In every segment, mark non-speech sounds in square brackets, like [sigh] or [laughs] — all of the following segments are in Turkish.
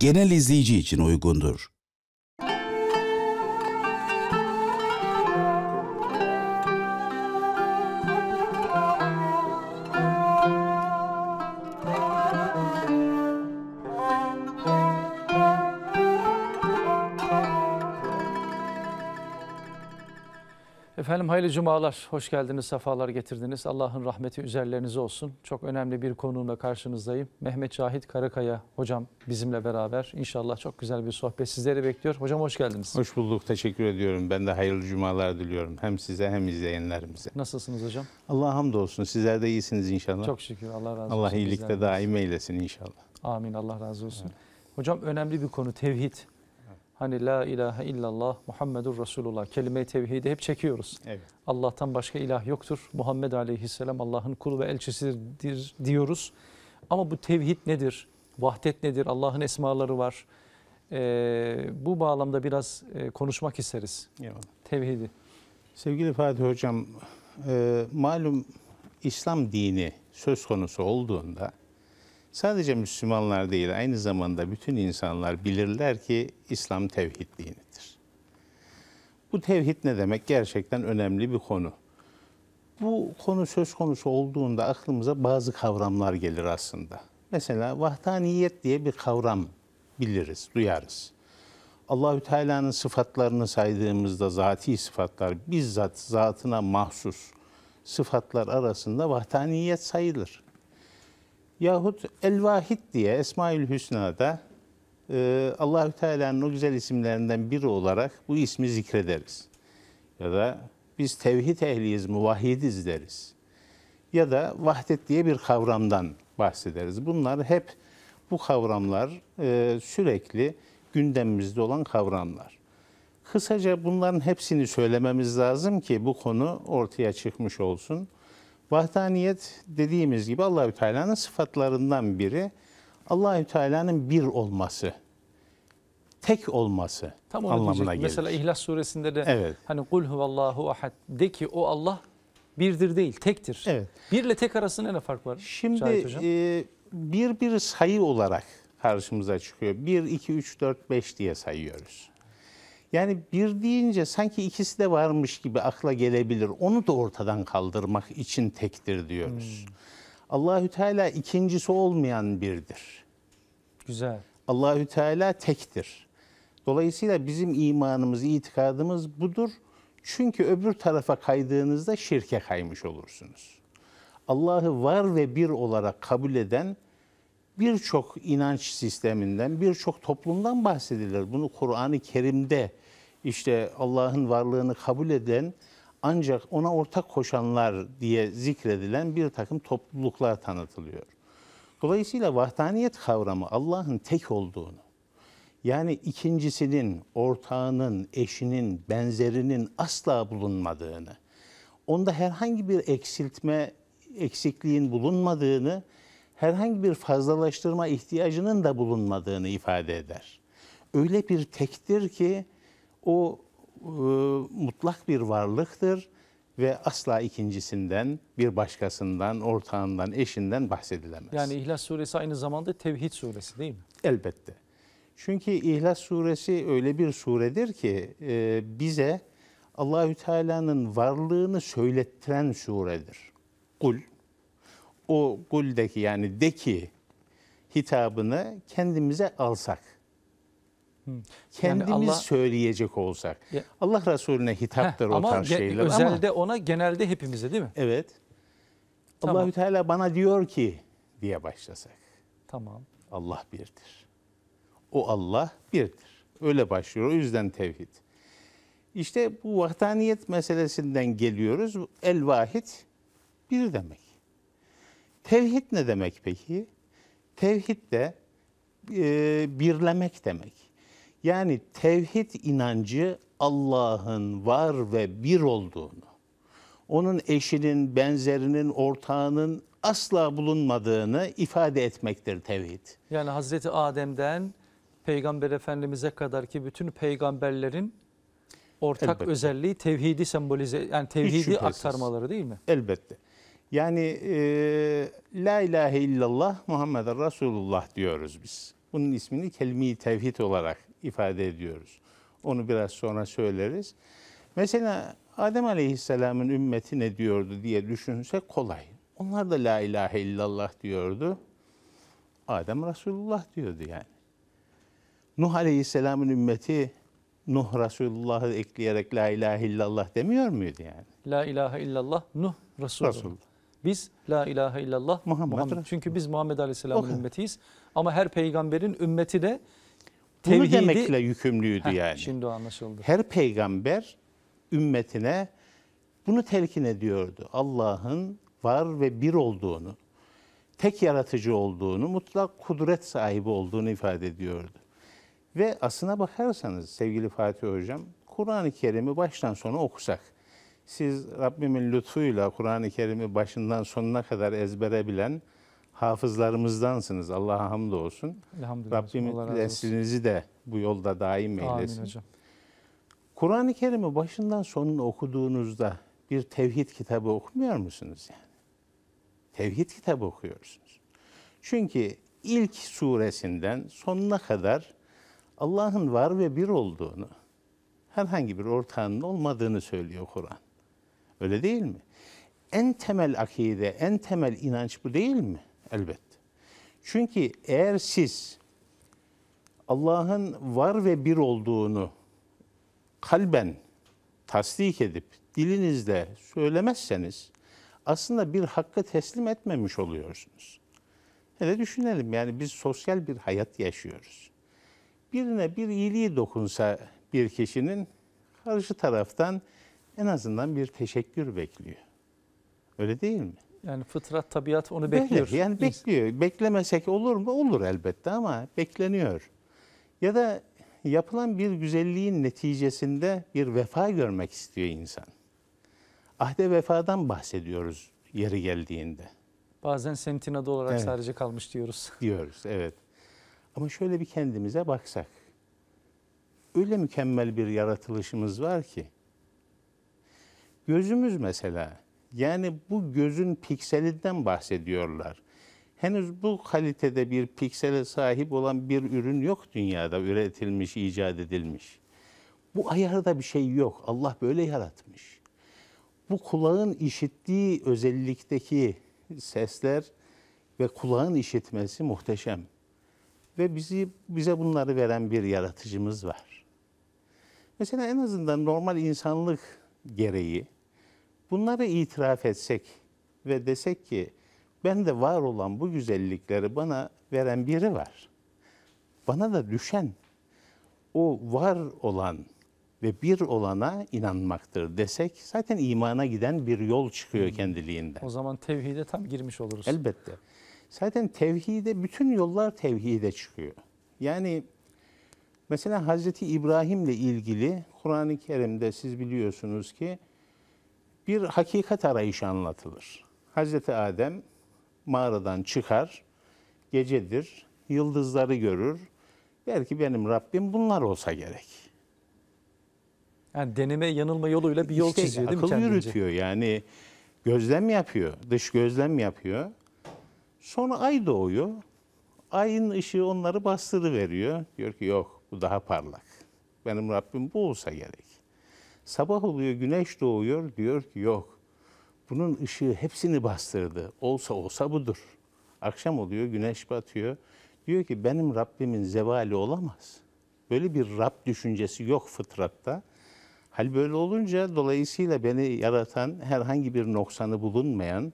genel izleyici için uygundur. Efendim hayırlı cumalar, hoş geldiniz, sefalar getirdiniz. Allah'ın rahmeti üzerlerinize olsun. Çok önemli bir konuğumla karşınızdayım. Mehmet Cahit Karakaya hocam bizimle beraber. İnşallah çok güzel bir sohbet sizleri bekliyor. Hocam hoş geldiniz. Hoş bulduk, teşekkür ediyorum. Ben de hayırlı cumalar diliyorum hem size hem izleyenlerimize. Nasılsınız hocam? Allah hamdolsun, sizler de iyisiniz inşallah. Çok şükür, Allah razı olsun. Allah iyilikte daim eylesin inşallah. Amin, Allah razı olsun. Evet. Hocam önemli bir konu tevhid. Hani la ilahe illallah Muhammedur Resulullah kelime-i tevhidi hep çekiyoruz. Evet. Allah'tan başka ilah yoktur. Muhammed aleyhisselam Allah'ın kulu ve elçisidir diyoruz. Ama bu tevhid nedir? Vahdet nedir? Allah'ın esmaları var. Ee, bu bağlamda biraz e, konuşmak isteriz. Eyvallah. Tevhidi. Sevgili Fatih Hocam, e, malum İslam dini söz konusu olduğunda Sadece Müslümanlar değil, aynı zamanda bütün insanlar bilirler ki İslam tevhid dinidir. Bu tevhid ne demek? Gerçekten önemli bir konu. Bu konu söz konusu olduğunda aklımıza bazı kavramlar gelir aslında. Mesela vahdaniyet diye bir kavram biliriz, duyarız. Allahü Teala'nın sıfatlarını saydığımızda zati sıfatlar bizzat zatına mahsus sıfatlar arasında vahdaniyet sayılır. Yahut El-Vahid diye Esmaül Hüsna'da e, Allahü Teala'nın o güzel isimlerinden biri olarak bu ismi zikrederiz. Ya da biz tevhid ehliyiz, muvahhidiz deriz. Ya da vahdet diye bir kavramdan bahsederiz. Bunlar hep bu kavramlar e, sürekli gündemimizde olan kavramlar. Kısaca bunların hepsini söylememiz lazım ki bu konu ortaya çıkmış olsun. Vahdaniyet dediğimiz gibi Allahü Teala'nın sıfatlarından biri Allahü Teala'nın bir olması, tek olması Tam onu anlamına diyecek. gelir. Mesela İhlas suresinde de evet. hani kul huvallahu ahad de ki o Allah birdir değil, tektir. Evet. Birle tek arasında ne fark var? Şimdi e, bir bir sayı olarak karşımıza çıkıyor. 1, 2, 3, 4, 5 diye sayıyoruz. Yani bir deyince sanki ikisi de varmış gibi akla gelebilir. Onu da ortadan kaldırmak için tektir diyoruz. Hmm. Allahü Teala ikincisi olmayan birdir. Güzel. Allahü Teala tektir. Dolayısıyla bizim imanımız, itikadımız budur. Çünkü öbür tarafa kaydığınızda şirke kaymış olursunuz. Allah'ı var ve bir olarak kabul eden birçok inanç sisteminden, birçok toplumdan bahsedilir. Bunu Kur'an-ı Kerim'de işte Allah'ın varlığını kabul eden ancak ona ortak koşanlar diye zikredilen bir takım topluluklar tanıtılıyor. Dolayısıyla vahdaniyet kavramı Allah'ın tek olduğunu, yani ikincisinin, ortağının, eşinin, benzerinin asla bulunmadığını, onda herhangi bir eksiltme, eksikliğin bulunmadığını herhangi bir fazlalaştırma ihtiyacının da bulunmadığını ifade eder. Öyle bir tektir ki o e, mutlak bir varlıktır ve asla ikincisinden, bir başkasından, ortağından, eşinden bahsedilemez. Yani İhlas Suresi aynı zamanda Tevhid Suresi değil mi? Elbette. Çünkü İhlas Suresi öyle bir suredir ki e, bize Allahü Teala'nın varlığını söylettiren suredir. Kul o guldeki yani de ki hitabını kendimize alsak. Hı. Kendimiz Allah, söyleyecek olsak. Ya, Allah Resulüne hitaptır heh, o tarz şeyler. Ama özelde ona genelde hepimize değil mi? Evet. Tamam. Allahü Teala bana diyor ki diye başlasak. Tamam. Allah birdir. O Allah birdir. Öyle başlıyor. O yüzden tevhid. İşte bu vahdaniyet meselesinden geliyoruz. El vahid bir demek. Tevhid ne demek peki? Tevhid de e, birlemek demek. Yani tevhid inancı Allah'ın var ve bir olduğunu, onun eşinin, benzerinin, ortağının asla bulunmadığını ifade etmektir tevhid. Yani Hazreti Adem'den Peygamber Efendimiz'e kadar ki bütün peygamberlerin ortak Elbette. özelliği tevhidi sembolize, yani tevhidi aktarmaları değil mi? Elbette. Yani e, La ilahe illallah Muhammed Resulullah diyoruz biz. Bunun ismini kelime tevhid olarak ifade ediyoruz. Onu biraz sonra söyleriz. Mesela Adem Aleyhisselam'ın ümmeti ne diyordu diye düşünsek kolay. Onlar da La ilahe illallah diyordu. Adem Resulullah diyordu yani. Nuh Aleyhisselam'ın ümmeti Nuh Resulullah'ı ekleyerek La ilahe illallah demiyor muydu yani? La ilahe illallah Nuh Resulullah. Resulullah. Biz la ilahe illallah Muhammed. Muhammed. Çünkü biz Muhammed Aleyhisselam'ın okay. ümmetiyiz. Ama her peygamberin ümmeti de tevhidi... Bunu demekle yükümlüydü Heh, yani. Şimdi o anlaşıldı. Her peygamber ümmetine bunu telkin ediyordu. Allah'ın var ve bir olduğunu, tek yaratıcı olduğunu, mutlak kudret sahibi olduğunu ifade ediyordu. Ve aslına bakarsanız sevgili Fatih Hocam, Kur'an-ı Kerim'i baştan sona okusak, siz Rabbimin lütfuyla Kur'an-ı Kerim'i başından sonuna kadar ezbere bilen hafızlarımızdansınız. Allah'a hamdolsun. Rabbim neslinizi de bu yolda daim eylesin. Amin hocam. Kur'an-ı Kerim'i başından sonuna okuduğunuzda bir tevhid kitabı okumuyor musunuz yani? Tevhid kitabı okuyorsunuz. Çünkü ilk suresinden sonuna kadar Allah'ın var ve bir olduğunu, herhangi bir ortağının olmadığını söylüyor Kur'an. Öyle değil mi? En temel akide, en temel inanç bu değil mi? Elbette. Çünkü eğer siz Allah'ın var ve bir olduğunu kalben tasdik edip dilinizle söylemezseniz aslında bir hakkı teslim etmemiş oluyorsunuz. Hele düşünelim yani biz sosyal bir hayat yaşıyoruz. Birine bir iyiliği dokunsa bir kişinin karşı taraftan en azından bir teşekkür bekliyor. Öyle değil mi? Yani fıtrat, tabiat onu bekliyor. Böyle, yani bekliyor. Beklemesek olur mu? Olur elbette ama bekleniyor. Ya da yapılan bir güzelliğin neticesinde bir vefa görmek istiyor insan. Ahde vefadan bahsediyoruz yeri geldiğinde. Bazen sentinada olarak evet. sadece kalmış diyoruz. [laughs] Diyoruz, evet. Ama şöyle bir kendimize baksak. Öyle mükemmel bir yaratılışımız var ki Gözümüz mesela. Yani bu gözün pikselinden bahsediyorlar. Henüz bu kalitede bir piksele sahip olan bir ürün yok dünyada üretilmiş, icat edilmiş. Bu ayarda bir şey yok. Allah böyle yaratmış. Bu kulağın işittiği özellikteki sesler ve kulağın işitmesi muhteşem. Ve bizi bize bunları veren bir yaratıcımız var. Mesela en azından normal insanlık gereği bunları itiraf etsek ve desek ki ben de var olan bu güzellikleri bana veren biri var. Bana da düşen o var olan ve bir olana inanmaktır desek zaten imana giden bir yol çıkıyor hmm. kendiliğinden. O zaman tevhide tam girmiş oluruz. Elbette. Zaten tevhide bütün yollar tevhide çıkıyor. Yani Mesela Hazreti İbrahim'le ilgili Kur'an-ı Kerim'de siz biliyorsunuz ki bir hakikat arayışı anlatılır. Hazreti Adem mağaradan çıkar, gecedir, yıldızları görür. Der ki benim Rabbim bunlar olsa gerek. Yani deneme yanılma yoluyla bir yol işte çiziyor değil mi kendince? Akıl yürütüyor yani gözlem yapıyor, dış gözlem yapıyor. Sonra ay doğuyor. Ayın ışığı onları bastırıveriyor, veriyor. Diyor ki yok bu daha parlak. Benim Rabbim bu olsa gerek. Sabah oluyor, güneş doğuyor. Diyor ki yok. Bunun ışığı hepsini bastırdı. Olsa olsa budur. Akşam oluyor, güneş batıyor. Diyor ki benim Rabbimin zevali olamaz. Böyle bir Rab düşüncesi yok fıtratta. Hal böyle olunca dolayısıyla beni yaratan herhangi bir noksanı bulunmayan,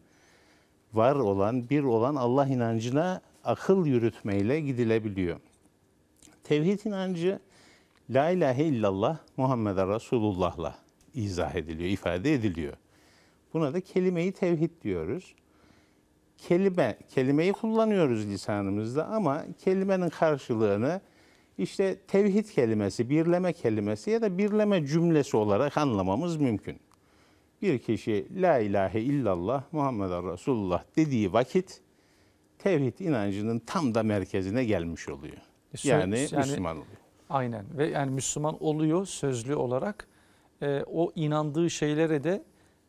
var olan, bir olan Allah inancına akıl yürütmeyle gidilebiliyor. Tevhid inancı La ilahe illallah Muhammed Resulullah'la izah ediliyor, ifade ediliyor. Buna da kelimeyi tevhid diyoruz. Kelime, kelimeyi kullanıyoruz lisanımızda ama kelimenin karşılığını işte tevhid kelimesi, birleme kelimesi ya da birleme cümlesi olarak anlamamız mümkün. Bir kişi la ilahe illallah Muhammed Resulullah dediği vakit tevhid inancının tam da merkezine gelmiş oluyor. E, sö- yani, yani Müslüman oluyor. Aynen ve yani Müslüman oluyor sözlü olarak. E, o inandığı şeylere de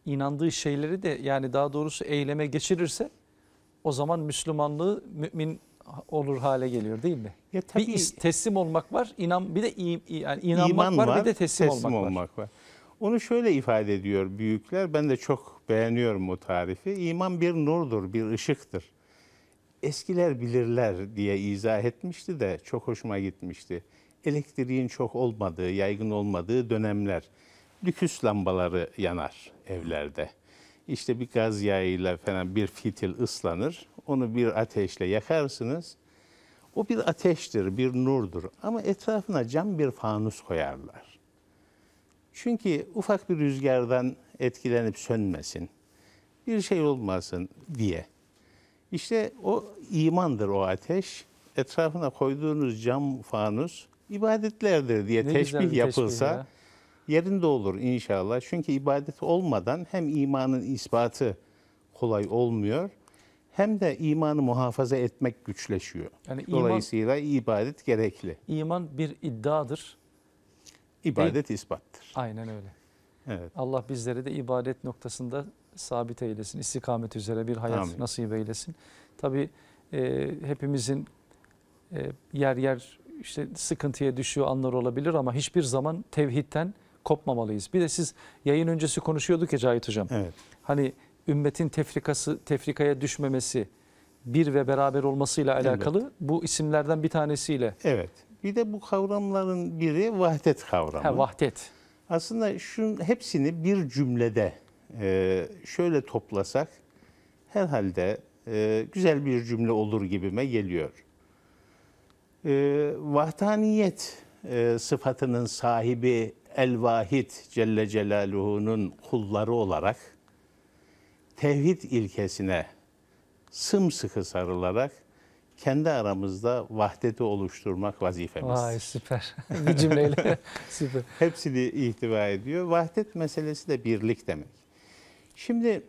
inandığı şeyleri de yani daha doğrusu eyleme geçirirse o zaman Müslümanlığı mümin olur hale geliyor değil mi? Ya tabii, bir teslim olmak var, inan bir de yani inanmak var, var, bir de teslim, teslim olmak, olmak var. var. Onu şöyle ifade ediyor büyükler. Ben de çok beğeniyorum o tarifi. İman bir nurdur, bir ışıktır eskiler bilirler diye izah etmişti de çok hoşuma gitmişti. Elektriğin çok olmadığı, yaygın olmadığı dönemler. Lüküs lambaları yanar evlerde. İşte bir gaz yağıyla falan bir fitil ıslanır. Onu bir ateşle yakarsınız. O bir ateştir, bir nurdur. Ama etrafına cam bir fanus koyarlar. Çünkü ufak bir rüzgardan etkilenip sönmesin. Bir şey olmasın diye. İşte o imandır o ateş. Etrafına koyduğunuz cam fanus ibadetlerdir diye ne teşbih yapılsa ya. yerinde olur inşallah. Çünkü ibadet olmadan hem imanın ispatı kolay olmuyor hem de imanı muhafaza etmek güçleşiyor. Yani iman, Dolayısıyla ibadet gerekli. İman bir iddiadır. İbadet Ve, ispattır. Aynen öyle. Evet. Allah bizleri de ibadet noktasında sabit eylesin. İstikamet üzere bir hayat Amin. nasip eylesin. Tabii e, hepimizin e, yer yer işte sıkıntıya düşüyor anlar olabilir ama hiçbir zaman tevhidten kopmamalıyız. Bir de siz yayın öncesi konuşuyorduk ya Cahit Hocam. Evet. Hani ümmetin tefrikası, tefrikaya düşmemesi, bir ve beraber olmasıyla alakalı evet. bu isimlerden bir tanesiyle. Evet. Bir de bu kavramların biri vahdet kavramı. Ha, vahdet. Aslında şun hepsini bir cümlede e, şöyle toplasak herhalde e, güzel bir cümle olur gibime geliyor. E, vahdaniyet e, sıfatının sahibi El-Vahid Celle Celaluhu'nun kulları olarak tevhid ilkesine sımsıkı sarılarak kendi aramızda vahdeti oluşturmak vazifemiz. Vay süper. [laughs] bir cümleyle [laughs] süper. Hepsini ihtiva ediyor. Vahdet meselesi de birlik demek. Şimdi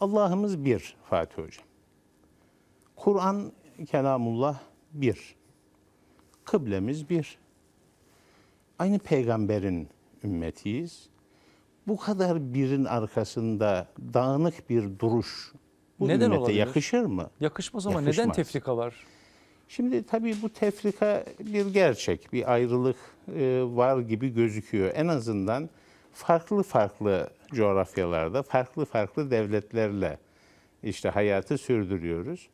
Allah'ımız bir Fatih Hocam. Kur'an kelamullah bir. Kıblemiz bir. Aynı peygamberin ümmetiyiz. Bu kadar birin arkasında dağınık bir duruş bu neden ümmete olabilir? yakışır mı? Yakışmaz ama Yakışmaz. neden tefrika var? Şimdi tabii bu tefrika bir gerçek, bir ayrılık e, var gibi gözüküyor. En azından farklı farklı coğrafyalarda farklı farklı devletlerle işte hayatı sürdürüyoruz.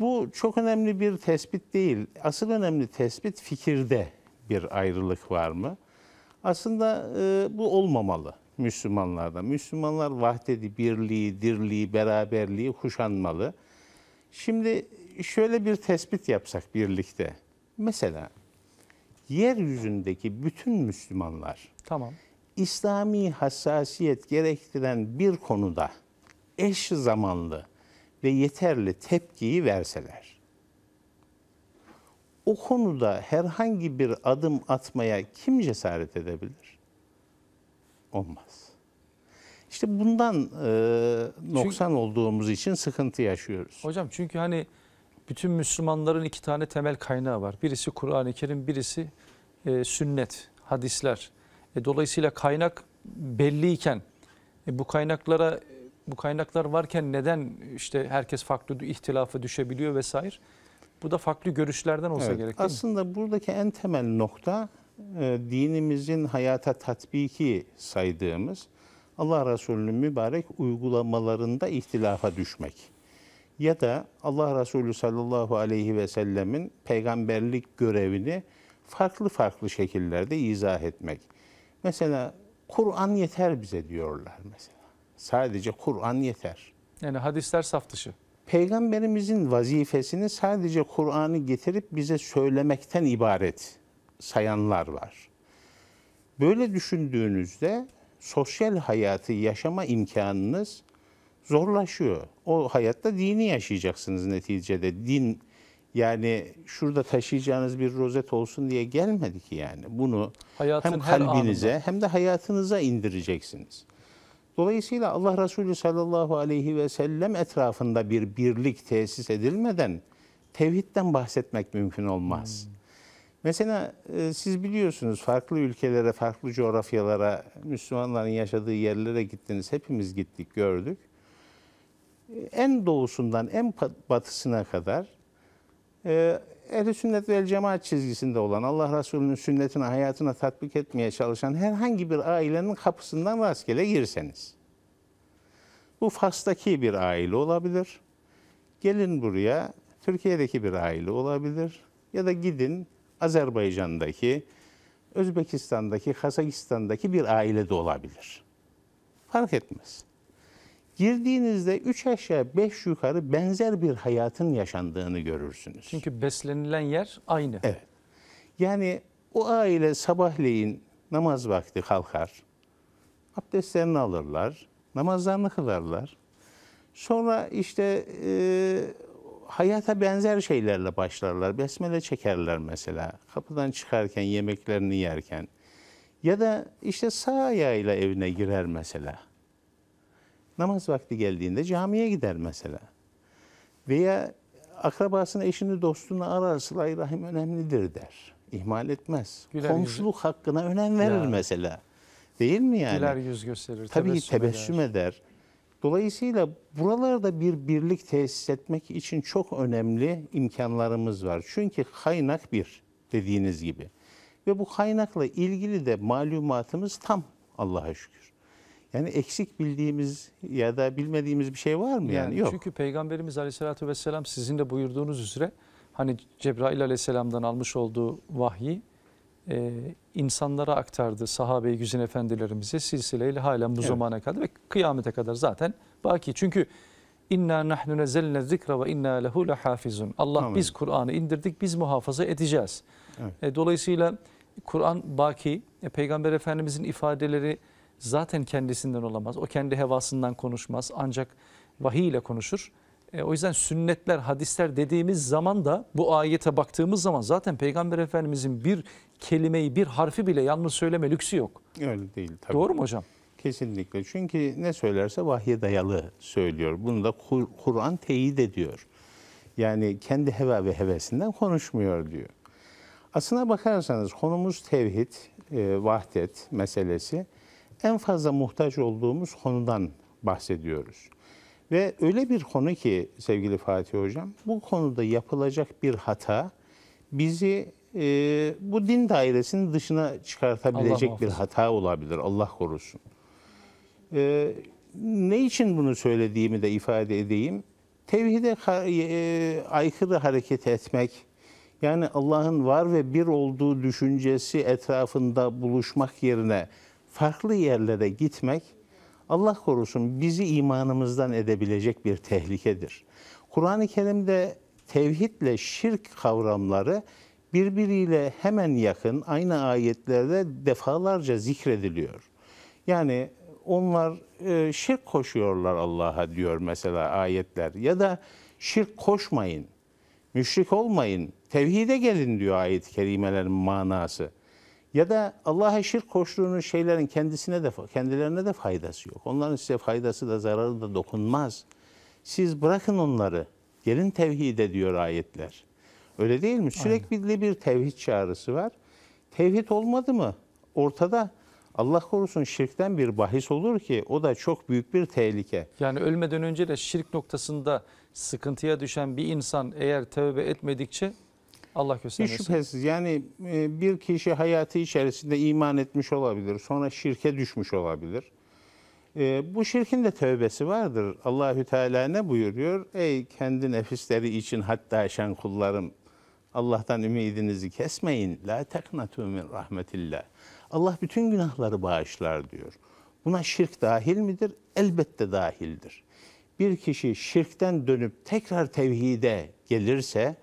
Bu çok önemli bir tespit değil. Asıl önemli tespit fikirde bir ayrılık var mı? Aslında e, bu olmamalı Müslümanlarda. Müslümanlar vahdedi, birliği, dirliği, beraberliği kuşanmalı. Şimdi şöyle bir tespit yapsak birlikte. Mesela yeryüzündeki bütün Müslümanlar. Tamam. İslami hassasiyet gerektiren bir konuda eş zamanlı ve yeterli tepkiyi verseler, o konuda herhangi bir adım atmaya kim cesaret edebilir? Olmaz. İşte bundan e, noksan çünkü, olduğumuz için sıkıntı yaşıyoruz. Hocam çünkü hani bütün Müslümanların iki tane temel kaynağı var. Birisi Kur'an-ı Kerim, birisi e, sünnet, hadisler. E, dolayısıyla kaynak belliyken e, bu kaynaklara bu kaynaklar varken neden işte herkes farklı ihtilafı düşebiliyor vesaire? Bu da farklı görüşlerden olsa evet, gerek. Aslında mi? buradaki en temel nokta e, dinimizin hayata tatbiki saydığımız Allah Resulü'nün mübarek uygulamalarında ihtilafa düşmek. Ya da Allah Resulü sallallahu aleyhi ve sellemin peygamberlik görevini farklı farklı şekillerde izah etmek. Mesela Kur'an yeter bize diyorlar mesela. Sadece Kur'an yeter. Yani hadisler saf dışı. Peygamberimizin vazifesini sadece Kur'an'ı getirip bize söylemekten ibaret sayanlar var. Böyle düşündüğünüzde sosyal hayatı yaşama imkanınız zorlaşıyor. O hayatta dini yaşayacaksınız neticede. Din yani şurada taşıyacağınız bir rozet olsun diye gelmedi ki yani. Bunu Hayatın hem kalbinize anında. hem de hayatınıza indireceksiniz. Dolayısıyla Allah Resulü sallallahu aleyhi ve sellem etrafında bir birlik tesis edilmeden tevhidden bahsetmek mümkün olmaz. Hmm. Mesela e, siz biliyorsunuz farklı ülkelere, farklı coğrafyalara, Müslümanların yaşadığı yerlere gittiniz. Hepimiz gittik, gördük. E, en doğusundan en batısına kadar e, ee, ehl sünnet ve cemaat çizgisinde olan, Allah Resulü'nün sünnetine, hayatına tatbik etmeye çalışan herhangi bir ailenin kapısından rastgele girseniz. Bu Fas'taki bir aile olabilir. Gelin buraya, Türkiye'deki bir aile olabilir. Ya da gidin Azerbaycan'daki, Özbekistan'daki, Kazakistan'daki bir aile de olabilir. Fark etmez. Girdiğinizde üç aşağı beş yukarı benzer bir hayatın yaşandığını görürsünüz. Çünkü beslenilen yer aynı. Evet. Yani o aile sabahleyin namaz vakti kalkar. Abdestlerini alırlar. Namazlarını kılarlar. Sonra işte e, hayata benzer şeylerle başlarlar. Besmele çekerler mesela. Kapıdan çıkarken, yemeklerini yerken. Ya da işte sağ ayağıyla evine girer mesela. Namaz vakti geldiğinde camiye gider mesela. Veya akrabasını, eşini, dostunu arar, sıla rahim önemlidir der. İhmal etmez. Güler Komşuluk yüzü. hakkına önem verir ya. mesela. Değil mi yani? Güler yüz gösterir. Tabii tebessüm, tebessüm eder. eder. Dolayısıyla buralarda bir birlik tesis etmek için çok önemli imkanlarımız var. Çünkü kaynak bir dediğiniz gibi. Ve bu kaynakla ilgili de malumatımız tam Allah'a şükür. Yani eksik bildiğimiz ya da bilmediğimiz bir şey var mı? Yani, yani yok. Çünkü Peygamberimiz Aleyhisselatü Vesselam sizin de buyurduğunuz üzere hani Cebrail Aleyhisselam'dan almış olduğu vahyi e, insanlara aktardı sahabe-i güzin efendilerimize silsileyle halen bu evet. zamana kadar ve kıyamete kadar zaten baki. Çünkü inna nahnu nezelne zikra ve inna lehu lehafizun. Allah Amin. biz Kur'an'ı indirdik biz muhafaza edeceğiz. Evet. E, dolayısıyla Kur'an baki, e, Peygamber Efendimizin ifadeleri zaten kendisinden olamaz. O kendi hevasından konuşmaz ancak vahiy ile konuşur. E, o yüzden sünnetler, hadisler dediğimiz zaman da bu ayete baktığımız zaman zaten Peygamber Efendimizin bir kelimeyi, bir harfi bile yalnız söyleme lüksü yok. Öyle değil tabii. Doğru mu hocam? Kesinlikle. Çünkü ne söylerse vahye dayalı söylüyor. Bunu da Kur'an teyit ediyor. Yani kendi heva ve hevesinden konuşmuyor diyor. Aslına bakarsanız konumuz tevhid, e, vahdet meselesi en fazla muhtaç olduğumuz konudan bahsediyoruz. Ve öyle bir konu ki sevgili Fatih Hocam, bu konuda yapılacak bir hata bizi e, bu din dairesinin dışına çıkartabilecek bir hata olabilir. Allah korusun. E, ne için bunu söylediğimi de ifade edeyim. Tevhide e, e, aykırı hareket etmek, yani Allah'ın var ve bir olduğu düşüncesi etrafında buluşmak yerine farklı yerlere gitmek Allah korusun bizi imanımızdan edebilecek bir tehlikedir. Kur'an-ı Kerim'de tevhidle şirk kavramları birbiriyle hemen yakın aynı ayetlerde defalarca zikrediliyor. Yani onlar e, şirk koşuyorlar Allah'a diyor mesela ayetler ya da şirk koşmayın, müşrik olmayın, tevhide gelin diyor ayet-i kerimelerin manası. Ya da Allah'a şirk koştuğunuz şeylerin kendisine de kendilerine de faydası yok. Onların size faydası da zararı da dokunmaz. Siz bırakın onları. Gelin tevhide diyor ayetler. Öyle değil mi? Sürekli Aynen. bir tevhid çağrısı var. Tevhid olmadı mı? Ortada Allah korusun şirkten bir bahis olur ki o da çok büyük bir tehlike. Yani ölmeden önce de şirk noktasında sıkıntıya düşen bir insan eğer tövbe etmedikçe Allah göstermesin. Hiç şüphesiz yani e, bir kişi hayatı içerisinde iman etmiş olabilir. Sonra şirke düşmüş olabilir. E, bu şirkin de tövbesi vardır. Allahü Teala ne buyuruyor? Ey kendi nefisleri için hatta şen kullarım. Allah'tan ümidinizi kesmeyin. La teknatu min rahmetillah. Allah bütün günahları bağışlar diyor. Buna şirk dahil midir? Elbette dahildir. Bir kişi şirkten dönüp tekrar tevhide gelirse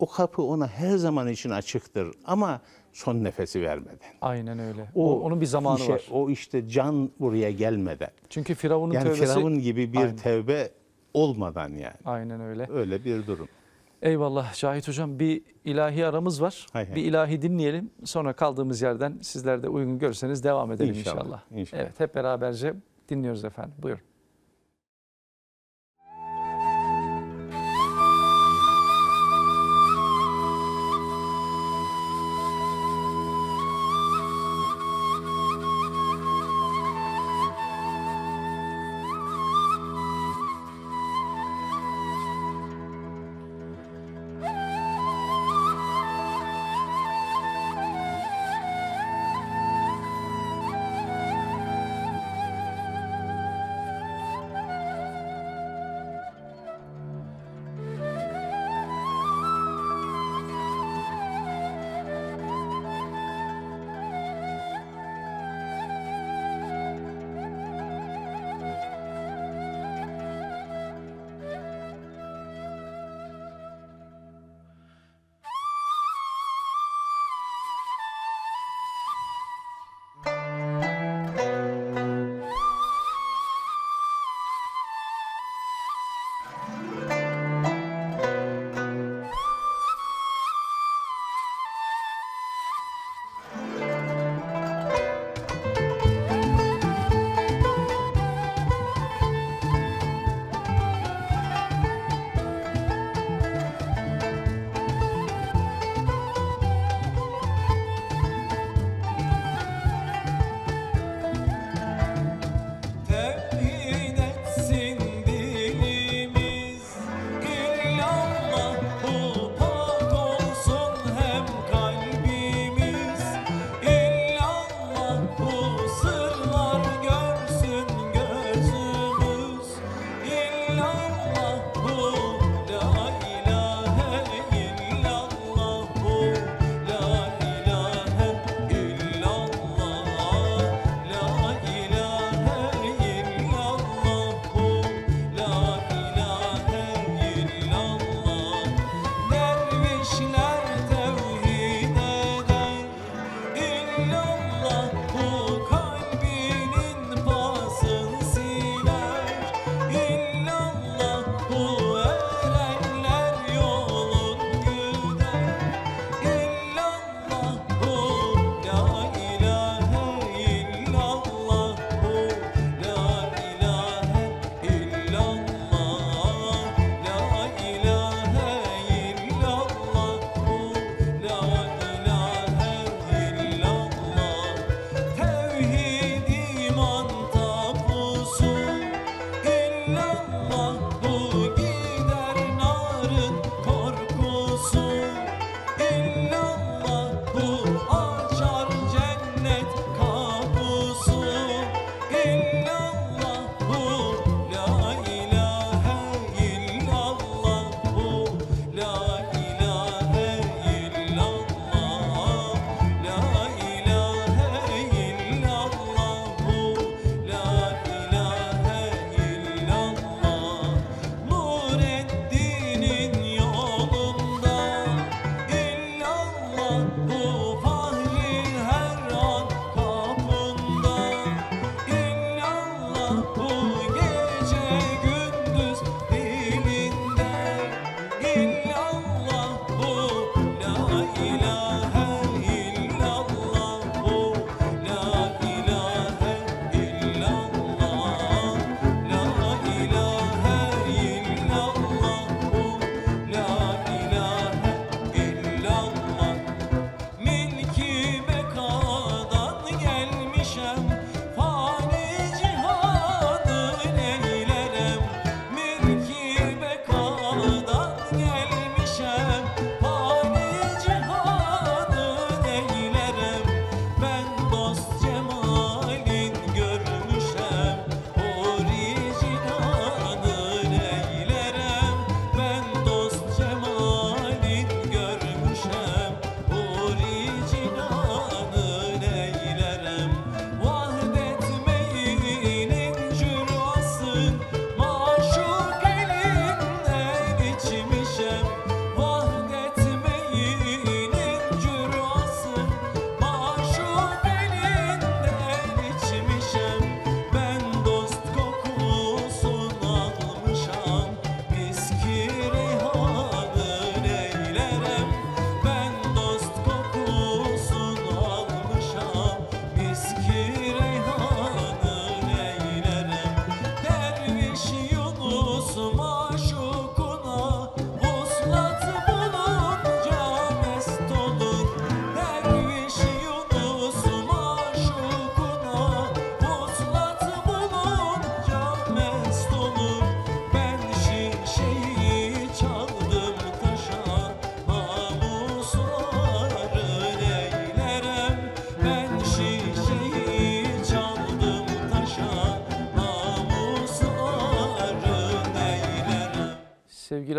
o kapı ona her zaman için açıktır ama son nefesi vermeden. Aynen öyle. O, o onun bir zamanı işe, var. O işte can buraya gelmeden. Çünkü Firavun'un yani tövbesi Firavun gibi bir Aynen. tevbe olmadan yani. Aynen öyle. Öyle bir durum. Eyvallah Şahit Hocam bir ilahi aramız var. Hay hay. Bir ilahi dinleyelim. Sonra kaldığımız yerden sizler de uygun görseniz devam edelim inşallah. inşallah. inşallah. Evet hep beraberce dinliyoruz efendim. Buyurun.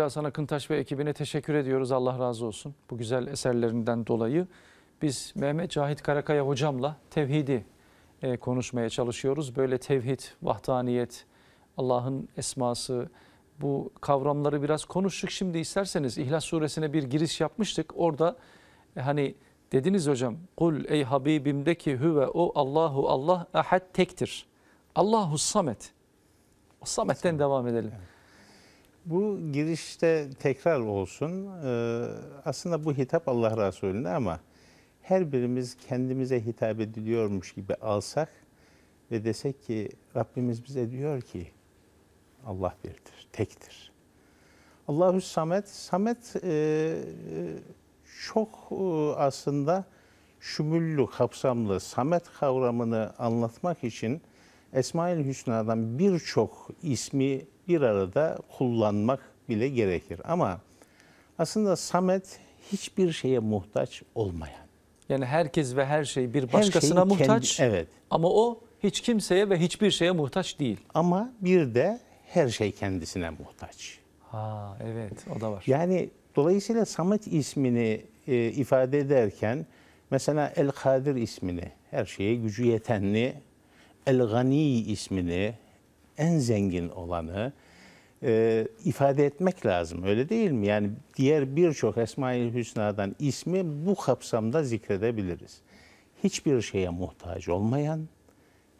Sevgili Hasan Akıntaş ve ekibine teşekkür ediyoruz. Allah razı olsun bu güzel eserlerinden dolayı. Biz Mehmet Cahit Karakaya hocamla tevhidi e, konuşmaya çalışıyoruz. Böyle tevhid, vahdaniyet, Allah'ın esması bu kavramları biraz konuştuk. Şimdi isterseniz İhlas suresine bir giriş yapmıştık. Orada e, hani dediniz hocam kul ey Habibimdeki hüve o Allahu Allah ahad tektir. Allahu samet. O sametten devam edelim. Evet. Bu girişte tekrar olsun. E, aslında bu hitap Allah Resulüne ama her birimiz kendimize hitap ediliyormuş gibi alsak ve desek ki Rabbimiz bize diyor ki Allah birdir, tektir. Allahü Samet, Samet e, e, çok aslında şümüllü, kapsamlı Samet kavramını anlatmak için Esmaül Hüsna'dan birçok ismi bir arada kullanmak bile gerekir. Ama aslında samet hiçbir şeye muhtaç olmayan. Yani herkes ve her şey bir başkasına muhtaç. Kendi, evet. Ama o hiç kimseye ve hiçbir şeye muhtaç değil. Ama bir de her şey kendisine muhtaç. Ha evet o da var. Yani dolayısıyla Samet ismini e, ifade ederken mesela El Kadir ismini her şeye gücü yetenli, El Gani ismini en zengin olanı e, ifade etmek lazım. Öyle değil mi? Yani diğer birçok Esma-i Hüsna'dan ismi bu kapsamda zikredebiliriz. Hiçbir şeye muhtaç olmayan,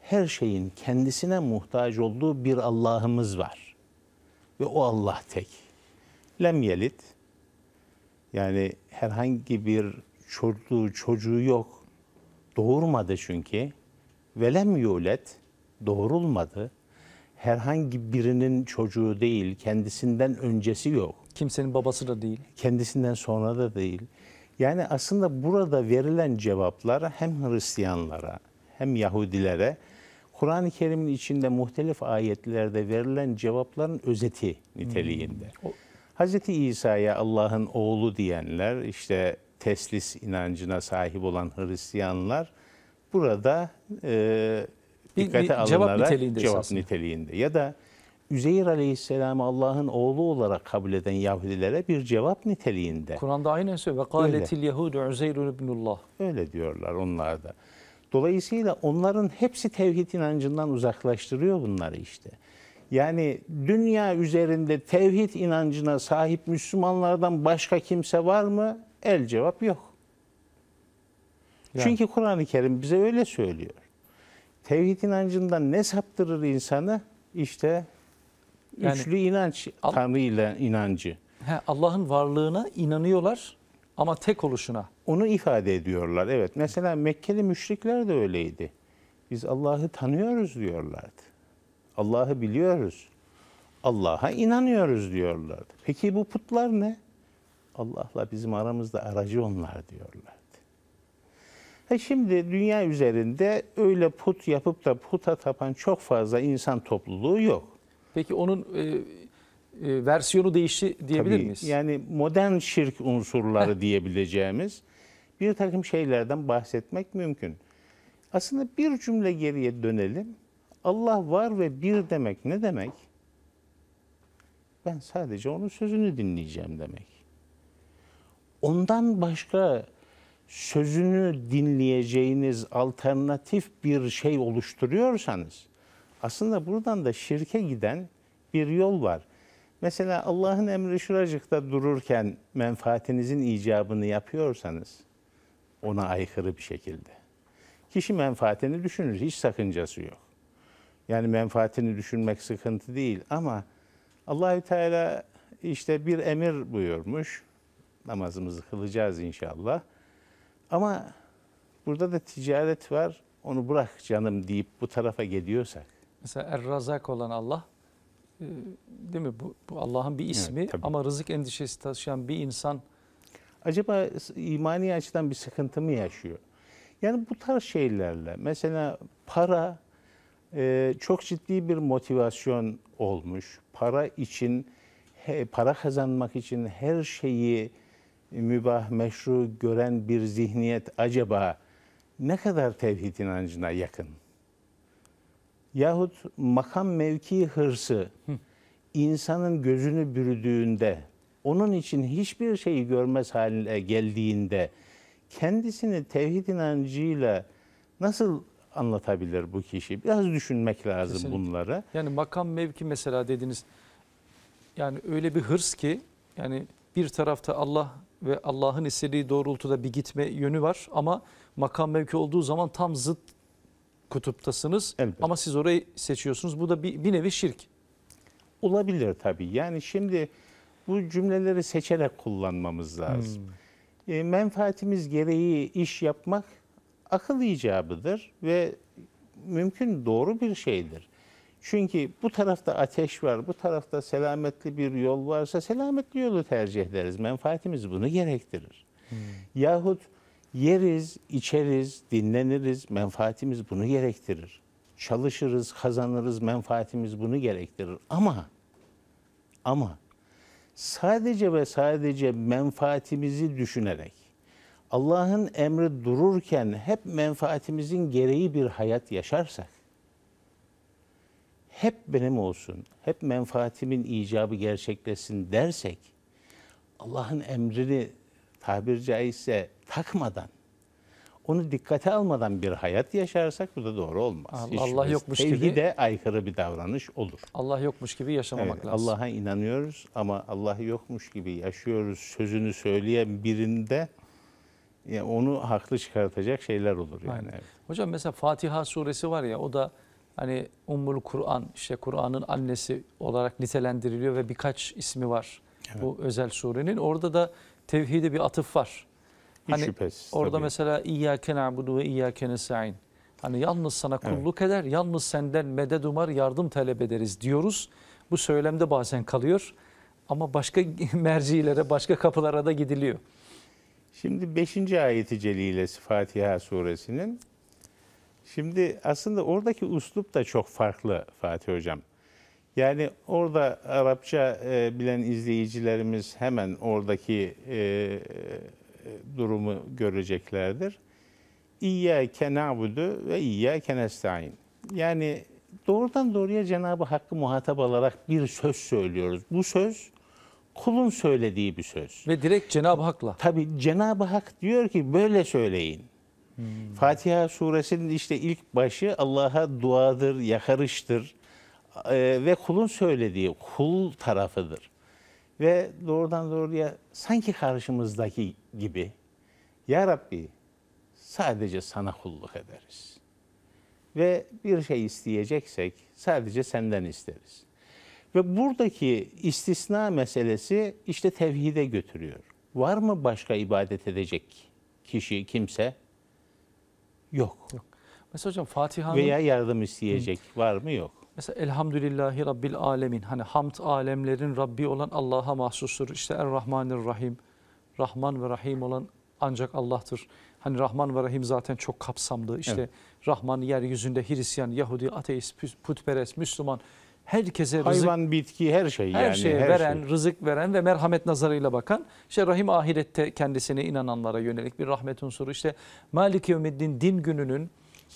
her şeyin kendisine muhtaç olduğu bir Allah'ımız var. Ve o Allah tek. Lem yelit. Yani herhangi bir çocuğu, çocuğu yok. Doğurmadı çünkü. Velem yulet. Doğurulmadı herhangi birinin çocuğu değil, kendisinden öncesi yok. Kimsenin babası da değil. Kendisinden sonra da değil. Yani aslında burada verilen cevaplar hem Hristiyanlara hem Yahudilere Kur'an-ı Kerim'in içinde muhtelif ayetlerde verilen cevapların özeti niteliğinde. Hmm. Hz. İsa'ya Allah'ın oğlu diyenler, işte teslis inancına sahip olan Hristiyanlar burada e, dikkate bir, alınarak cevap niteliğinde, cevap niteliğinde. Ya da Üzeyir Aleyhisselam'ı Allah'ın oğlu olarak kabul eden Yahudilere bir cevap niteliğinde. Kur'an'da aynen söylüyor. Ve kâletil yehudu Üzeyr ibnullah. Öyle diyorlar onlar da. Dolayısıyla onların hepsi tevhid inancından uzaklaştırıyor bunları işte. Yani dünya üzerinde tevhid inancına sahip Müslümanlardan başka kimse var mı? El cevap yok. Yani. Çünkü Kur'an-ı Kerim bize öyle söylüyor. Tevhid inancından ne saptırır insanı? İşte yani, üçlü inanç, Al Tanrı ile inancı. Allah'ın varlığına inanıyorlar ama tek oluşuna. Onu ifade ediyorlar evet. Mesela Mekkeli müşrikler de öyleydi. Biz Allah'ı tanıyoruz diyorlardı. Allah'ı biliyoruz. Allah'a inanıyoruz diyorlardı. Peki bu putlar ne? Allah'la bizim aramızda aracı onlar diyorlar. Ha şimdi dünya üzerinde öyle put yapıp da puta tapan çok fazla insan topluluğu yok. Peki onun e, e, versiyonu değişti diyebilir Tabii, miyiz? Yani modern şirk unsurları diyebileceğimiz bir takım şeylerden bahsetmek mümkün. Aslında bir cümle geriye dönelim. Allah var ve bir demek ne demek? Ben sadece onun sözünü dinleyeceğim demek. Ondan başka sözünü dinleyeceğiniz alternatif bir şey oluşturuyorsanız aslında buradan da şirke giden bir yol var. Mesela Allah'ın emri şuracıkta dururken menfaatinizin icabını yapıyorsanız ona aykırı bir şekilde. Kişi menfaatini düşünür, hiç sakıncası yok. Yani menfaatini düşünmek sıkıntı değil ama Allahü Teala işte bir emir buyurmuş. Namazımızı kılacağız inşallah. Ama burada da ticaret var. Onu bırak canım deyip bu tarafa geliyorsak. Mesela Er-Razak olan Allah e, değil mi? Bu, bu Allah'ın bir ismi evet, ama rızık endişesi taşıyan bir insan. Acaba imani açıdan bir sıkıntı mı yaşıyor? Yani bu tarz şeylerle mesela para e, çok ciddi bir motivasyon olmuş. Para için, he, para kazanmak için her şeyi mübah, meşru gören bir zihniyet acaba ne kadar tevhid inancına yakın? Yahut makam mevki hırsı insanın gözünü bürüdüğünde, onun için hiçbir şeyi görmez haline geldiğinde kendisini tevhid inancıyla nasıl anlatabilir bu kişi? Biraz düşünmek lazım Kesinlikle. bunları. Yani makam mevki mesela dediniz. Yani öyle bir hırs ki yani bir tarafta Allah ve Allah'ın istediği doğrultuda bir gitme yönü var. Ama makam mevki olduğu zaman tam zıt kutuptasınız. Elbette. Ama siz orayı seçiyorsunuz. Bu da bir, bir nevi şirk. Olabilir tabii. Yani şimdi bu cümleleri seçerek kullanmamız lazım. Hmm. E, menfaatimiz gereği iş yapmak akıl icabıdır ve mümkün doğru bir şeydir. Çünkü bu tarafta ateş var, bu tarafta selametli bir yol varsa selametli yolu tercih ederiz. Menfaatimiz bunu gerektirir. Hmm. Yahut yeriz, içeriz, dinleniriz, menfaatimiz bunu gerektirir. Çalışırız, kazanırız, menfaatimiz bunu gerektirir. Ama ama sadece ve sadece menfaatimizi düşünerek Allah'ın emri dururken hep menfaatimizin gereği bir hayat yaşarsak hep benim olsun, hep menfaatimin icabı gerçekleşsin dersek Allah'ın emrini tabir caizse takmadan onu dikkate almadan bir hayat yaşarsak bu da doğru olmaz. Allah, Allah yokmuş tevhide gibi de aykırı bir davranış olur. Allah yokmuş gibi yaşamamak evet, lazım. Allah'a inanıyoruz ama Allah yokmuş gibi yaşıyoruz sözünü söyleyen birinde yani onu haklı çıkartacak şeyler olur yani. Aynen. Hocam mesela Fatiha suresi var ya o da Hani Ummul Kur'an işte Kur'an'ın annesi olarak nitelendiriliyor ve birkaç ismi var evet. bu özel surenin. Orada da tevhide bir atıf var. Hiç hani şüphesiz. Orada tabii. mesela İyyâke na'budu ve İyyâke nestaîn. Hani yalnız sana kulluk evet. eder, yalnız senden medet umar, yardım talep ederiz diyoruz. Bu söylemde bazen kalıyor ama başka [laughs] mercilere, başka kapılara da gidiliyor. Şimdi 5. ayeti celilesi Fatiha suresinin Şimdi aslında oradaki uslup da çok farklı Fatih Hocam. Yani orada Arapça e, bilen izleyicilerimiz hemen oradaki e, e durumu göreceklerdir. İyyâke nâbudu ve iyyâke nestaîn. Yani doğrudan doğruya Cenab-ı Hakk'ı muhatap alarak bir söz söylüyoruz. Bu söz kulun söylediği bir söz. Ve direkt Cenab-ı Hak'la. Tabii Cenab-ı Hak diyor ki böyle söyleyin. Hmm. Fatiha suresinin işte ilk başı Allah'a duadır, yakarıştır ee, ve kulun söylediği kul tarafıdır. Ve doğrudan doğruya sanki karşımızdaki gibi Ya Rabbi sadece sana kulluk ederiz. Ve bir şey isteyeceksek sadece senden isteriz. Ve buradaki istisna meselesi işte tevhide götürüyor. Var mı başka ibadet edecek kişi, kimse? Yok. yok. Mesela hocam Fatiha'nın... Veya yardım isteyecek Hı. var mı yok. Mesela Elhamdülillahi Rabbil Alemin. Hani hamd alemlerin Rabbi olan Allah'a mahsustur. İşte Er-Rahmanir-Rahim. Rahman ve Rahim olan ancak Allah'tır. Hani Rahman ve Rahim zaten çok kapsamlı. İşte evet. Rahman yeryüzünde Hristiyan, Yahudi, ateist, putperest, Müslüman herkese rızık, hayvan, bitki, her şey her yani. Şeye her veren, şey. rızık veren ve merhamet nazarıyla bakan. İşte Rahim ahirette kendisine inananlara yönelik bir rahmet unsuru. İşte Malik Yevmiddin din gününün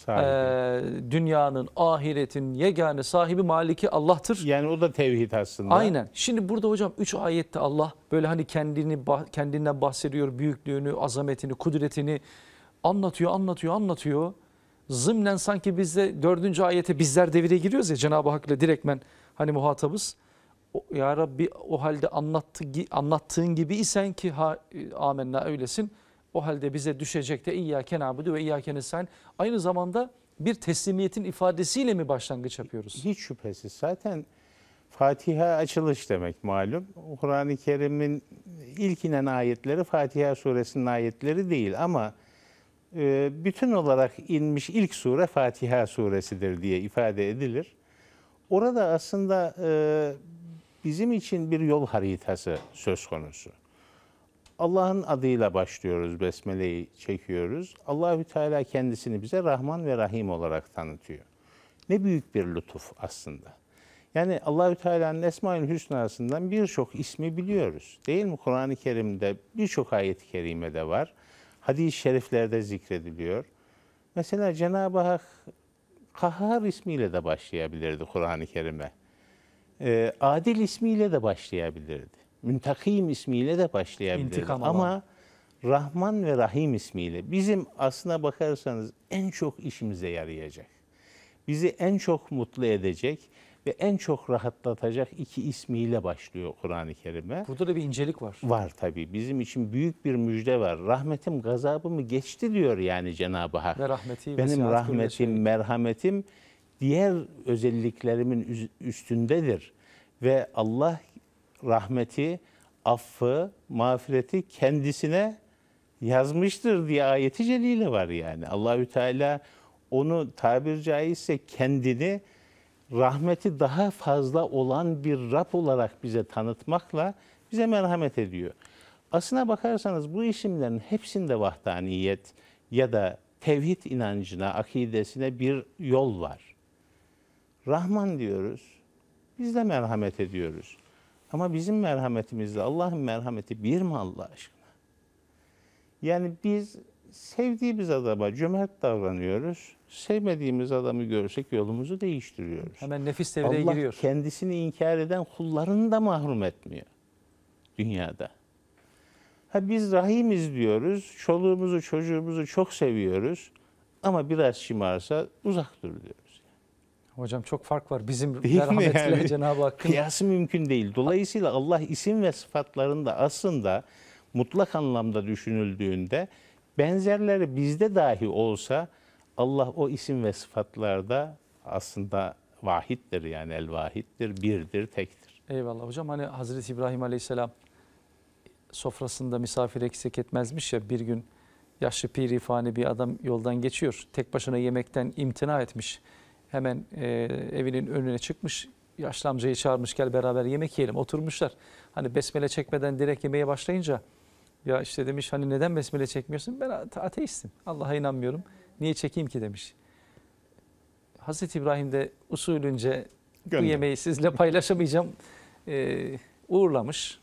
E, dünyanın, ahiretin yegane sahibi Maliki Allah'tır. Yani o da tevhid aslında. Aynen. Şimdi burada hocam 3 ayette Allah böyle hani kendini kendinden bahsediyor, büyüklüğünü, azametini, kudretini anlatıyor, anlatıyor, anlatıyor zımnen sanki bizde dördüncü ayete bizler devire giriyoruz ya Cenab-ı Hak ile direktmen hani muhatabız. O, ya Rabbi o halde anlattı, anlattığın gibi isen ki ha, e, amenna öylesin. O halde bize düşecek de İyyâken abudu ve İyyâken sen. Aynı zamanda bir teslimiyetin ifadesiyle mi başlangıç yapıyoruz? Hiç şüphesiz. Zaten Fatiha açılış demek malum. Kur'an-ı Kerim'in ilk inen ayetleri Fatiha suresinin ayetleri değil ama e, bütün olarak inmiş ilk sure Fatiha suresidir diye ifade edilir. Orada aslında e, bizim için bir yol haritası söz konusu. Allah'ın adıyla başlıyoruz, besmeleyi çekiyoruz. Allahü Teala kendisini bize Rahman ve Rahim olarak tanıtıyor. Ne büyük bir lütuf aslında. Yani Allahü Teala'nın esma-i Esmaül Hüsna'sından birçok ismi biliyoruz. Değil mi? Kur'an-ı Kerim'de birçok ayet-i de var hadis-i şeriflerde zikrediliyor. Mesela Cenab-ı Hak Kahhar ismiyle de başlayabilirdi Kur'an-ı Kerim'e. Ee, Adil ismiyle de başlayabilirdi. Müntakim ismiyle de başlayabilirdi. İntikam Ama Rahman ve Rahim ismiyle bizim aslına bakarsanız en çok işimize yarayacak. Bizi en çok mutlu edecek ve en çok rahatlatacak iki ismiyle başlıyor Kur'an-ı Kerim'e. Burada da bir incelik var. Var tabii. Bizim için büyük bir müjde var. Rahmetim gazabımı geçti diyor yani Cenab-ı Hak. Ve rahmeti, Benim rahmetim, şey. merhametim diğer özelliklerimin üstündedir. Ve Allah rahmeti, affı, mağfireti kendisine yazmıştır diye ayeti celile var yani. Allahü Teala onu tabir caizse kendini rahmeti daha fazla olan bir Rab olarak bize tanıtmakla bize merhamet ediyor. Aslına bakarsanız bu isimlerin hepsinde vahdaniyet ya da tevhid inancına, akidesine bir yol var. Rahman diyoruz, biz de merhamet ediyoruz. Ama bizim merhametimizle Allah'ın merhameti bir mi Allah aşkına? Yani biz sevdiğimiz adama cömert davranıyoruz. Sevmediğimiz adamı görsek yolumuzu değiştiriyoruz. Hemen nefis devreye Allah giriyor. Allah kendisini inkar eden kullarını da mahrum etmiyor dünyada. Ha biz rahimiz diyoruz, çoluğumuzu çocuğumuzu çok seviyoruz ama biraz şımarsa uzak dur diyoruz. Hocam çok fark var bizim değil merhametle yani? Cenab-ı Hakk'ın. Kıyası mümkün değil. Dolayısıyla Allah isim ve sıfatlarında aslında mutlak anlamda düşünüldüğünde Benzerleri bizde dahi olsa Allah o isim ve sıfatlarda aslında vahittir yani el vahittir, birdir, tektir. Eyvallah hocam hani Hazreti İbrahim Aleyhisselam sofrasında misafir eksik etmezmiş ya bir gün yaşlı pirifani bir adam yoldan geçiyor. Tek başına yemekten imtina etmiş. Hemen e, evinin önüne çıkmış. Yaşlı amcayı çağırmış gel beraber yemek yiyelim. Oturmuşlar. Hani besmele çekmeden direkt yemeye başlayınca ya işte demiş hani neden besmele çekmiyorsun? Ben ateistim. Allah'a inanmıyorum. Niye çekeyim ki demiş. Hazreti İbrahim de usulünce Gönlüm. bu yemeği sizle paylaşamayacağım. [laughs] Ee, uğurlamış.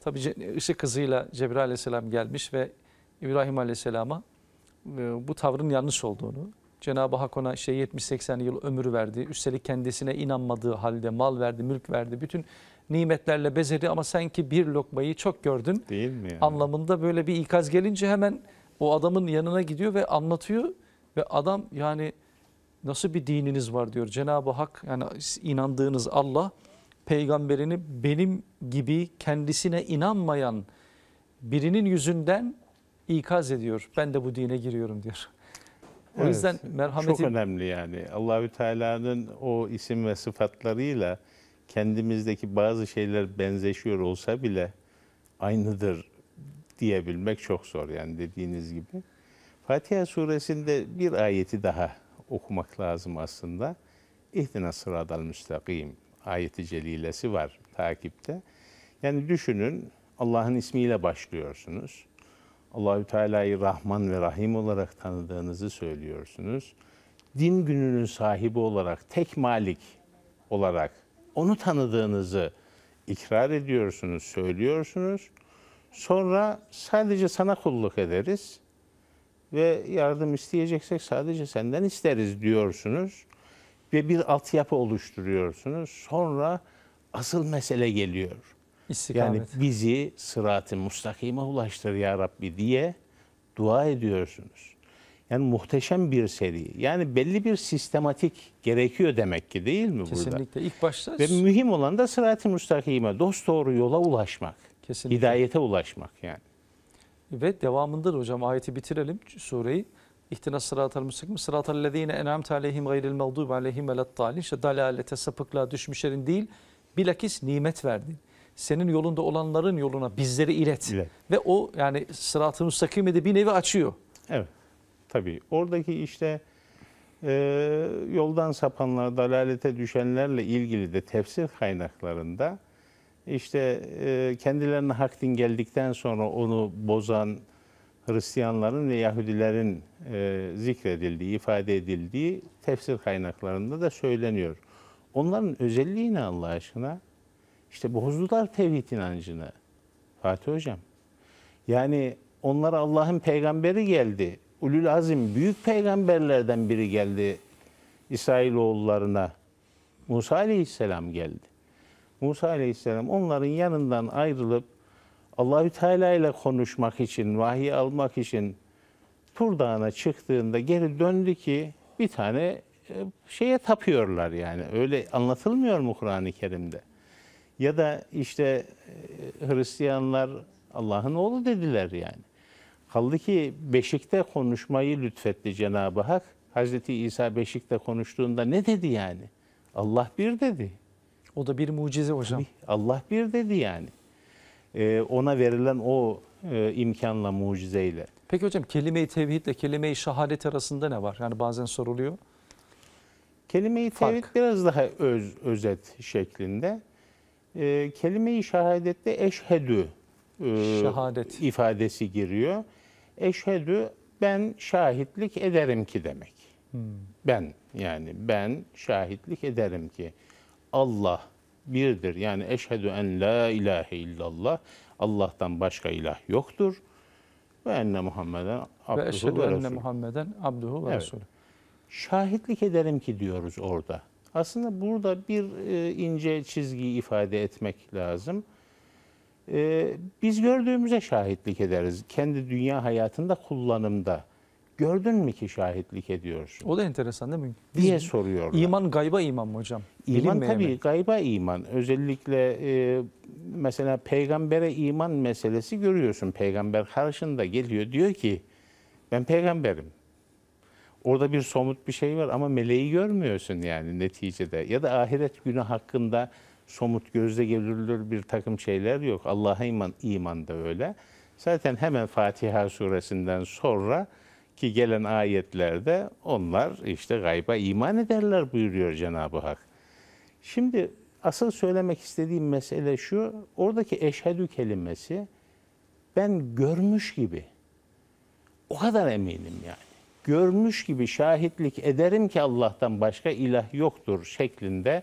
Tabi ışık kızıyla Cebrail aleyhisselam gelmiş ve İbrahim aleyhisselama e, bu tavrın yanlış olduğunu, Cenab-ı Hak ona işte 70-80 yıl ömür verdi. Üstelik kendisine inanmadığı halde mal verdi, mülk verdi. Bütün nimetlerle bezedi ama sanki bir lokmayı çok gördün. Değil mi yani? Anlamında böyle bir ikaz gelince hemen o adamın yanına gidiyor ve anlatıyor ve adam yani nasıl bir dininiz var diyor Cenab-ı Hak yani inandığınız Allah peygamberini benim gibi kendisine inanmayan birinin yüzünden ikaz ediyor. Ben de bu dine giriyorum diyor. O evet, yüzden merhameti çok önemli yani. Allahü Teala'nın o isim ve sıfatlarıyla kendimizdeki bazı şeyler benzeşiyor olsa bile aynıdır diyebilmek çok zor yani dediğiniz gibi. Fatiha suresinde bir ayeti daha okumak lazım aslında. İhtina sıradal müstakim ayeti celilesi var takipte. Yani düşünün Allah'ın ismiyle başlıyorsunuz. Allahü Teala'yı Rahman ve Rahim olarak tanıdığınızı söylüyorsunuz. Din gününün sahibi olarak, tek malik olarak onu tanıdığınızı ikrar ediyorsunuz, söylüyorsunuz. Sonra sadece sana kulluk ederiz ve yardım isteyeceksek sadece senden isteriz diyorsunuz ve bir altyapı oluşturuyorsunuz. Sonra asıl mesele geliyor. İstikamet. Yani bizi sırat-ı mustakime ulaştır ya Rabbi diye dua ediyorsunuz. Yani muhteşem bir seri. Yani belli bir sistematik gerekiyor demek ki değil mi Kesinlikle. burada? Kesinlikle. İlk başta... Ve mühim olan da sırat-ı müstakime, dost doğru yola ulaşmak. Kesinlikle. Hidayete ulaşmak yani. Ve devamında da hocam ayeti bitirelim sureyi. İhtinas sıratel müstakim, sıratel lezine en'amte aleyhim gayril mağdub aleyhim veleddalin. İşte dalalete, sapıklığa düşmüşlerin değil, bilakis nimet verdin. Senin yolunda olanların yoluna bizleri ilet. ilet. Ve o yani sırat-ı müstakimi de bir nevi açıyor. Evet. Tabii oradaki işte e, yoldan sapanlar, dalalete düşenlerle ilgili de tefsir kaynaklarında işte e, kendilerine hak din geldikten sonra onu bozan Hristiyanların ve Yahudilerin e, zikredildiği, ifade edildiği tefsir kaynaklarında da söyleniyor. Onların özelliği ne Allah aşkına? İşte bozdular tevhid inancını. Fatih Hocam. Yani onlara Allah'ın peygamberi geldi ulul azim büyük peygamberlerden biri geldi İsrailoğullarına. Musa aleyhisselam geldi. Musa aleyhisselam onların yanından ayrılıp Allahü Teala ile konuşmak için, vahiy almak için Tur Dağı'na çıktığında geri döndü ki bir tane e, şeye tapıyorlar yani. Öyle anlatılmıyor mu Kur'an-ı Kerim'de? Ya da işte e, Hristiyanlar Allah'ın oğlu dediler yani. Kaldı ki Beşik'te konuşmayı lütfetti Cenab-ı Hak. Hazreti İsa Beşik'te konuştuğunda ne dedi yani? Allah bir dedi. O da bir mucize hocam. Allah bir dedi yani. Ee, ona verilen o e, imkanla, mucizeyle. Peki hocam kelime-i tevhidle kelime-i şehadet arasında ne var? Yani bazen soruluyor. Kelime-i tevhid biraz daha öz, özet şeklinde. Ee, kelime-i şehadette eşhedü e, ifadesi giriyor. Eşhedü ben şahitlik ederim ki demek. Hmm. Ben yani ben şahitlik ederim ki Allah birdir. Yani eşhedü en la ilahe illallah. Allah'tan başka ilah yoktur. Ve enne Muhammeden abduhu ve, eşhedü ve enne Muhammeden abduhu ve evet. Şahitlik ederim ki diyoruz orada. Aslında burada bir e, ince çizgiyi ifade etmek lazım e, biz gördüğümüze şahitlik ederiz. Kendi dünya hayatında kullanımda. Gördün mü ki şahitlik ediyorsun? O da enteresan değil mi? Biz, diye soruyorlar. İman gayba iman mı hocam? İman tabii gayba iman. Özellikle e, mesela peygambere iman meselesi görüyorsun. Peygamber karşında geliyor diyor ki ben peygamberim. Orada bir somut bir şey var ama meleği görmüyorsun yani neticede. Ya da ahiret günü hakkında somut gözle görülür bir takım şeyler yok. Allah'a iman, iman da öyle. Zaten hemen Fatiha suresinden sonra ki gelen ayetlerde onlar işte gayba iman ederler buyuruyor Cenab-ı Hak. Şimdi asıl söylemek istediğim mesele şu, oradaki eşhedü kelimesi ben görmüş gibi, o kadar eminim yani, görmüş gibi şahitlik ederim ki Allah'tan başka ilah yoktur şeklinde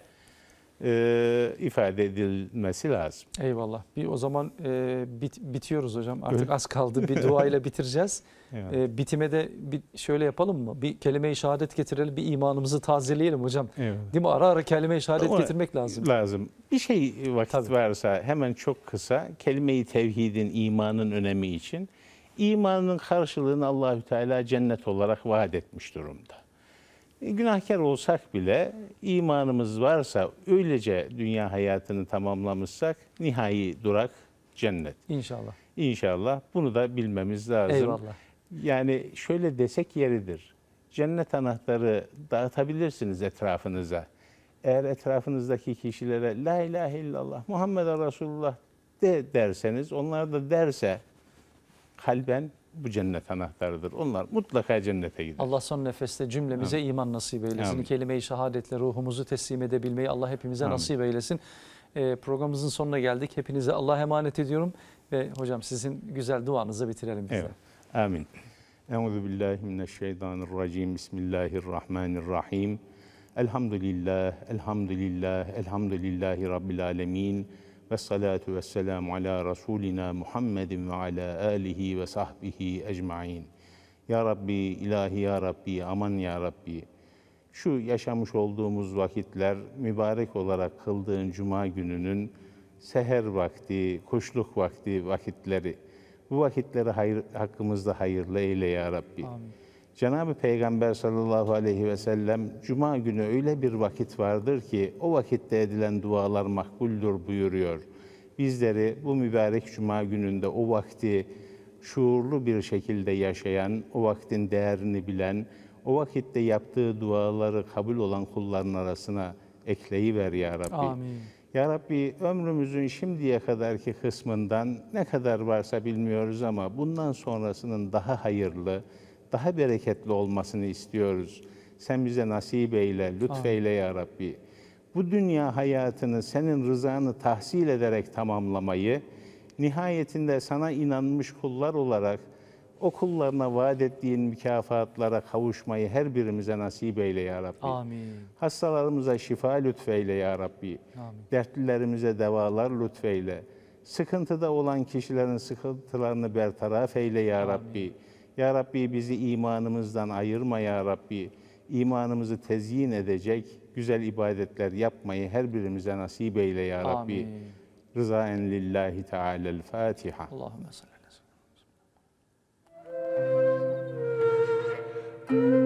e, ifade edilmesi lazım. Eyvallah. Bir o zaman e, bit, bitiyoruz hocam. Artık Öyle. az kaldı. Bir dua ile [laughs] bitireceğiz. Evet. E, bitime de bir şöyle yapalım mı? Bir kelime-i şehadet getirelim. Bir imanımızı tazeleyelim hocam. Evet. Değil mi? Ara ara kelime-i şehadet Ona, getirmek lazım. Lazım. Bir şey vakit Tabii. varsa hemen çok kısa kelime-i tevhidin imanın önemi için imanın karşılığını Allahü Teala cennet olarak vaat etmiş durumda günahkar olsak bile imanımız varsa öylece dünya hayatını tamamlamışsak nihai durak cennet. İnşallah. İnşallah. Bunu da bilmemiz lazım. Eyvallah. Yani şöyle desek yeridir. Cennet anahtarı dağıtabilirsiniz etrafınıza. Eğer etrafınızdaki kişilere la ilahe illallah Muhammed Resulullah de derseniz onlar da derse kalben bu cennet anahtarıdır. Onlar mutlaka cennete gider. Allah son nefeste cümlemize Amin. iman nasip eylesin. Amin. Kelime-i şehadetle ruhumuzu teslim edebilmeyi Allah hepimize Amin. nasip eylesin. E, programımızın sonuna geldik. Hepinize Allah emanet ediyorum. Ve hocam sizin güzel duanızı bitirelim bizden. Evet. Amin. Euzu billahi mineşşeytanirracim. Bismillahirrahmanirrahim. Elhamdülillah, elhamdülillah, elhamdülillahi rabbil alemin. Ve salatu ve selamu ala Resulina Muhammedin ve ala alihi ve sahbihi ecmain. Ya Rabbi, ilahi Ya Rabbi, aman Ya Rabbi. Şu yaşamış olduğumuz vakitler mübarek olarak kıldığın cuma gününün seher vakti, kuşluk vakti vakitleri. Bu vakitleri hayır, hakkımızda hayırlı eyle Ya Rabbi. Amin. Cenab-ı Peygamber sallallahu aleyhi ve sellem Cuma günü öyle bir vakit vardır ki o vakitte edilen dualar makbuldür buyuruyor. Bizleri bu mübarek Cuma gününde o vakti şuurlu bir şekilde yaşayan, o vaktin değerini bilen, o vakitte yaptığı duaları kabul olan kulların arasına ekleyiver ya Rabbi. Amin. Ya Rabbi ömrümüzün şimdiye kadarki kısmından ne kadar varsa bilmiyoruz ama bundan sonrasının daha hayırlı, daha bereketli olmasını istiyoruz. Sen bize nasip eyle, lütfeyle Amin. ya Rabbi. Bu dünya hayatını senin rızanı tahsil ederek tamamlamayı, nihayetinde sana inanmış kullar olarak o kullarına vaat ettiğin mükafatlara kavuşmayı her birimize nasip eyle ya Rabbi. Amin. Hastalarımıza şifa lütfeyle ya Rabbi. Amin. Dertlilerimize devalar lütfeyle. Sıkıntıda olan kişilerin sıkıntılarını bertaraf eyle ya Amin. Rabbi. Ya Rabbi bizi imanımızdan ayırma Ya Rabbi. İmanımızı tezyin edecek güzel ibadetler yapmayı her birimize nasip eyle Ya Rabbi. Amin. Rızaen lillahi teala'l Fatiha. Allahümme salli ala Thank you.